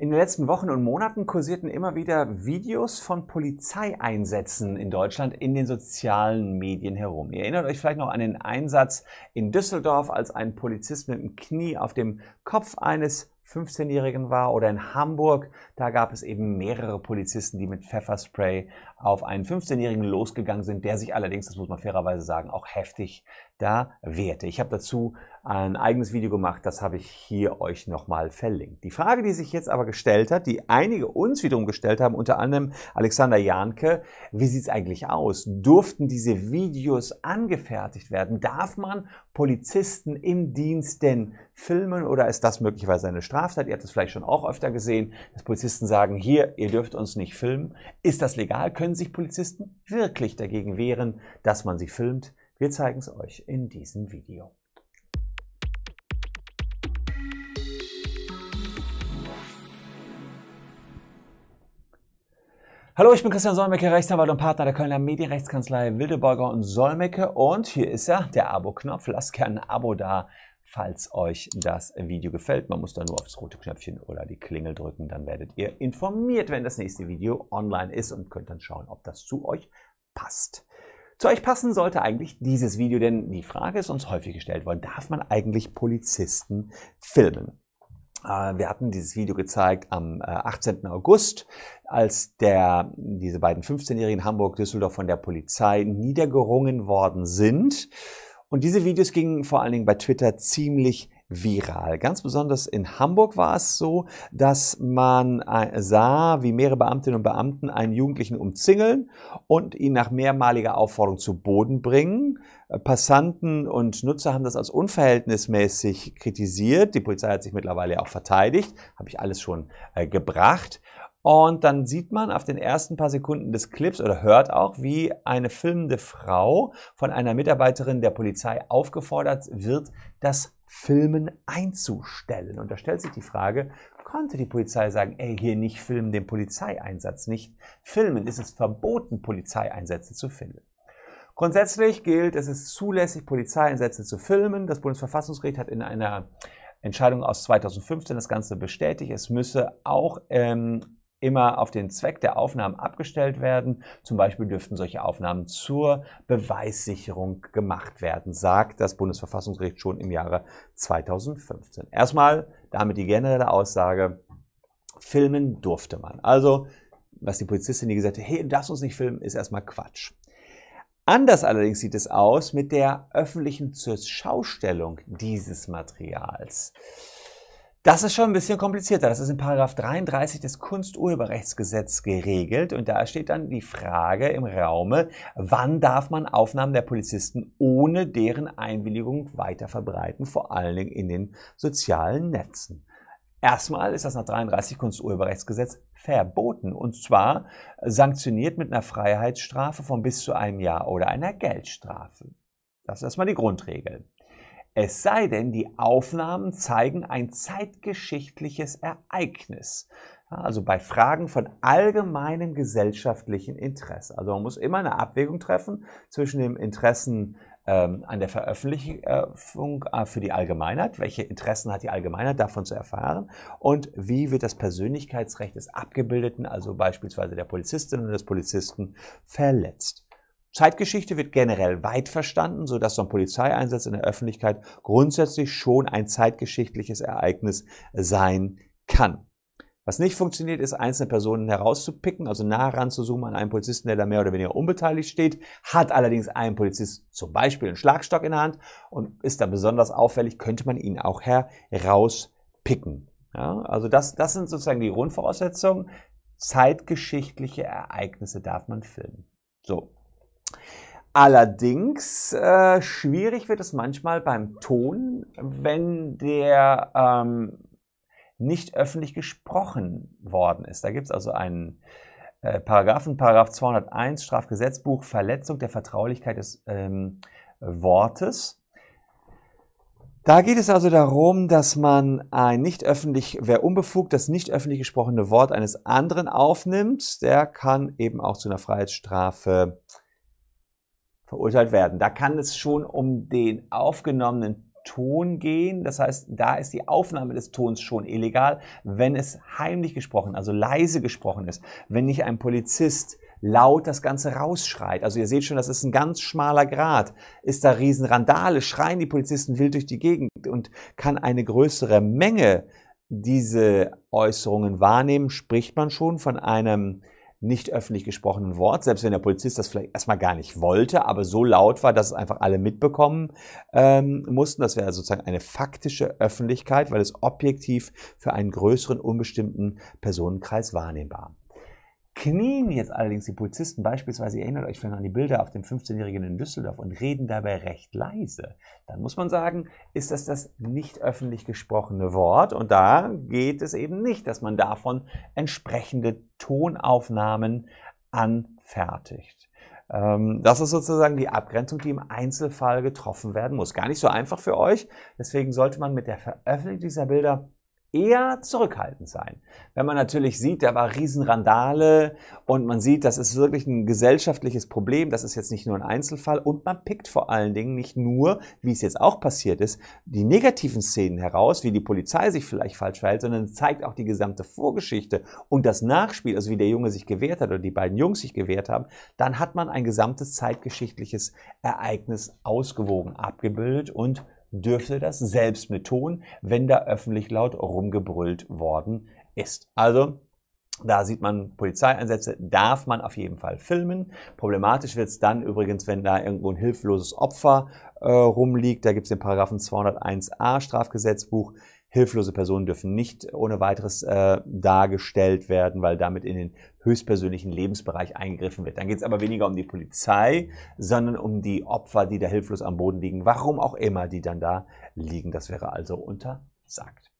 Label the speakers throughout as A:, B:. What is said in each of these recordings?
A: In den letzten Wochen und Monaten kursierten immer wieder Videos von Polizeieinsätzen in Deutschland in den sozialen Medien herum. Ihr erinnert euch vielleicht noch an den Einsatz in Düsseldorf, als ein Polizist mit dem Knie auf dem Kopf eines 15-Jährigen war oder in Hamburg, da gab es eben mehrere Polizisten, die mit Pfefferspray auf einen 15-Jährigen losgegangen sind, der sich allerdings, das muss man fairerweise sagen, auch heftig da wehrte. Ich habe dazu ein eigenes Video gemacht, das habe ich hier euch nochmal verlinkt. Die Frage, die sich jetzt aber gestellt hat, die einige uns wiederum gestellt haben, unter anderem Alexander Janke, wie sieht es eigentlich aus? Durften diese Videos angefertigt werden? Darf man Polizisten im Dienst denn filmen oder ist das möglicherweise eine Straftat? Ihr habt es vielleicht schon auch öfter gesehen, dass Polizisten sagen, hier, ihr dürft uns nicht filmen. Ist das legal? Können sich Polizisten wirklich dagegen wehren, dass man sie filmt? Wir zeigen es euch in diesem Video. Hallo, ich bin Christian Solmecke, Rechtsanwalt und Partner der Kölner Medienrechtskanzlei Wildeborger und Solmecke. Und hier ist ja der Abo-Knopf. Lasst gerne ein Abo da, falls euch das Video gefällt. Man muss da nur auf das rote Knöpfchen oder die Klingel drücken. Dann werdet ihr informiert, wenn das nächste Video online ist und könnt dann schauen, ob das zu euch passt. Zu euch passen sollte eigentlich dieses Video, denn die Frage ist uns häufig gestellt worden, darf man eigentlich Polizisten filmen? Äh, wir hatten dieses Video gezeigt am 18. Äh, August, als der, diese beiden 15-Jährigen Hamburg-Düsseldorf von der Polizei niedergerungen worden sind. Und diese Videos gingen vor allen Dingen bei Twitter ziemlich viral. Ganz besonders in Hamburg war es so, dass man äh, sah, wie mehrere Beamtinnen und Beamten einen Jugendlichen umzingeln und ihn nach mehrmaliger Aufforderung zu Boden bringen. Äh, Passanten und Nutzer haben das als unverhältnismäßig kritisiert. Die Polizei hat sich mittlerweile auch verteidigt, habe ich alles schon äh, gebracht. Und dann sieht man auf den ersten paar Sekunden des Clips oder hört auch, wie eine filmende Frau von einer Mitarbeiterin der Polizei aufgefordert wird, das Filmen einzustellen. Und da stellt sich die Frage, konnte die Polizei sagen, ey, hier nicht filmen, den Polizeieinsatz nicht filmen? Ist es verboten, Polizeieinsätze zu filmen? Grundsätzlich gilt, es ist zulässig, Polizeieinsätze zu filmen. Das Bundesverfassungsgericht hat in einer Entscheidung aus 2015 das Ganze bestätigt. Es müsse auch ähm, immer auf den Zweck der Aufnahmen abgestellt werden. Zum Beispiel dürften solche Aufnahmen zur Beweissicherung gemacht werden, sagt das Bundesverfassungsgericht schon im Jahre 2015. Erstmal damit die generelle Aussage, filmen durfte man. Also, was die Polizistin, die gesagt hat, hey, du darfst uns nicht filmen, ist erstmal Quatsch. Anders allerdings sieht es aus mit der öffentlichen Zurschaustellung dieses Materials. Das ist schon ein bisschen komplizierter. Das ist in Paragraph 33 des Kunsturheberrechtsgesetzes geregelt und da steht dann die Frage im Raume, wann darf man Aufnahmen der Polizisten ohne deren Einwilligung weiter verbreiten, vor allen Dingen in den sozialen Netzen. Erstmal ist das nach 33 Kunsturheberrechtsgesetz verboten und zwar sanktioniert mit einer Freiheitsstrafe von bis zu einem Jahr oder einer Geldstrafe. Das ist erstmal die Grundregel. Es sei denn, die Aufnahmen zeigen ein zeitgeschichtliches Ereignis. Also bei Fragen von allgemeinem gesellschaftlichen Interesse. Also man muss immer eine Abwägung treffen zwischen dem Interessen ähm, an der Veröffentlichung äh, für die Allgemeinheit, welche Interessen hat die Allgemeinheit davon zu erfahren und wie wird das Persönlichkeitsrecht des Abgebildeten, also beispielsweise der Polizistin und des Polizisten, verletzt. Zeitgeschichte wird generell weit verstanden, sodass so ein Polizeieinsatz in der Öffentlichkeit grundsätzlich schon ein zeitgeschichtliches Ereignis sein kann. Was nicht funktioniert, ist, einzelne Personen herauszupicken, also nah ran zu zoomen an einen Polizisten, der da mehr oder weniger unbeteiligt steht, hat allerdings ein Polizist zum Beispiel einen Schlagstock in der Hand und ist da besonders auffällig, könnte man ihn auch herauspicken. Ja, also das, das sind sozusagen die Grundvoraussetzungen. Zeitgeschichtliche Ereignisse darf man filmen. So, Allerdings äh, schwierig wird es manchmal beim Ton, wenn der ähm, nicht öffentlich gesprochen worden ist. Da gibt es also einen äh, Paragraphen, Paragraph 201 Strafgesetzbuch, Verletzung der Vertraulichkeit des ähm, Wortes. Da geht es also darum, dass man ein nicht öffentlich, wer unbefugt das nicht öffentlich gesprochene Wort eines anderen aufnimmt, der kann eben auch zu einer Freiheitsstrafe äh, verurteilt werden. Da kann es schon um den aufgenommenen Ton gehen. Das heißt, da ist die Aufnahme des Tons schon illegal, wenn es heimlich gesprochen, also leise gesprochen ist, wenn nicht ein Polizist laut das Ganze rausschreit. Also ihr seht schon, das ist ein ganz schmaler Grad. Ist da Riesenrandale, schreien die Polizisten wild durch die Gegend und kann eine größere Menge diese Äußerungen wahrnehmen, spricht man schon von einem nicht öffentlich gesprochenen Wort, selbst wenn der Polizist das vielleicht erstmal gar nicht wollte, aber so laut war, dass es einfach alle mitbekommen ähm, mussten. Das wäre sozusagen eine faktische Öffentlichkeit, weil es objektiv für einen größeren, unbestimmten Personenkreis wahrnehmbar knien jetzt allerdings die Polizisten beispielsweise, ihr erinnert euch vielleicht an die Bilder auf dem 15-Jährigen in Düsseldorf und reden dabei recht leise. Dann muss man sagen, ist das das nicht öffentlich gesprochene Wort und da geht es eben nicht, dass man davon entsprechende Tonaufnahmen anfertigt. Ähm, das ist sozusagen die Abgrenzung, die im Einzelfall getroffen werden muss. Gar nicht so einfach für euch. Deswegen sollte man mit der Veröffentlichung dieser Bilder eher zurückhaltend sein. Wenn man natürlich sieht, da war Riesenrandale und man sieht, das ist wirklich ein gesellschaftliches Problem, das ist jetzt nicht nur ein Einzelfall und man pickt vor allen Dingen nicht nur, wie es jetzt auch passiert ist, die negativen Szenen heraus, wie die Polizei sich vielleicht falsch verhält, sondern zeigt auch die gesamte Vorgeschichte und das Nachspiel, also wie der Junge sich gewehrt hat oder die beiden Jungs sich gewehrt haben, dann hat man ein gesamtes zeitgeschichtliches Ereignis ausgewogen, abgebildet und dürfte das selbst betonen, wenn da öffentlich laut rumgebrüllt worden ist. Also da sieht man Polizeieinsätze, darf man auf jeden Fall filmen. Problematisch wird es dann übrigens, wenn da irgendwo ein hilfloses Opfer äh, rumliegt. Da gibt es den Paragraphen 201a Strafgesetzbuch. Hilflose Personen dürfen nicht ohne weiteres äh, dargestellt werden, weil damit in den höchstpersönlichen Lebensbereich eingegriffen wird. Dann geht es aber weniger um die Polizei, sondern um die Opfer, die da hilflos am Boden liegen. Warum auch immer die dann da liegen. Das wäre also untersagt.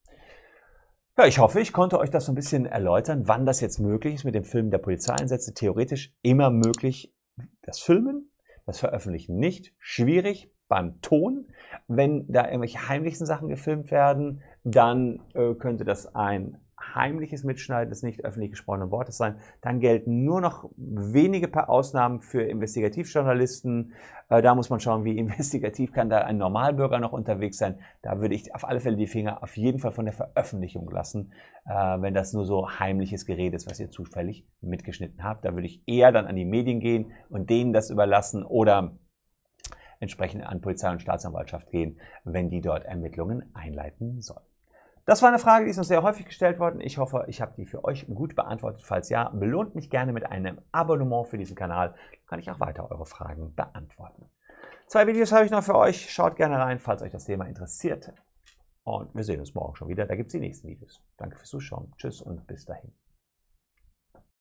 A: Ja, ich hoffe, ich konnte euch das so ein bisschen erläutern, wann das jetzt möglich ist mit dem Filmen der Polizeieinsätze. Theoretisch immer möglich das Filmen, das Veröffentlichen nicht. Schwierig beim Ton, wenn da irgendwelche heimlichen Sachen gefilmt werden, dann äh, könnte das ein heimliches Mitschneiden des nicht öffentlich gesprochenen Wortes sein. Dann gelten nur noch wenige paar Ausnahmen für Investigativjournalisten. Äh, da muss man schauen, wie investigativ kann da ein Normalbürger noch unterwegs sein. Da würde ich auf alle Fälle die Finger auf jeden Fall von der Veröffentlichung lassen, äh, wenn das nur so heimliches Gerät ist, was ihr zufällig mitgeschnitten habt. Da würde ich eher dann an die Medien gehen und denen das überlassen oder entsprechend an Polizei und Staatsanwaltschaft gehen, wenn die dort Ermittlungen einleiten sollen. Das war eine Frage, die ist uns sehr häufig gestellt worden. Ich hoffe, ich habe die für euch gut beantwortet. Falls ja, belohnt mich gerne mit einem Abonnement für diesen Kanal. Dann kann ich auch weiter eure Fragen beantworten. Zwei Videos habe ich noch für euch. Schaut gerne rein, falls euch das Thema interessiert. Und wir sehen uns morgen schon wieder. Da gibt es die nächsten Videos. Danke fürs Zuschauen. Tschüss und bis dahin.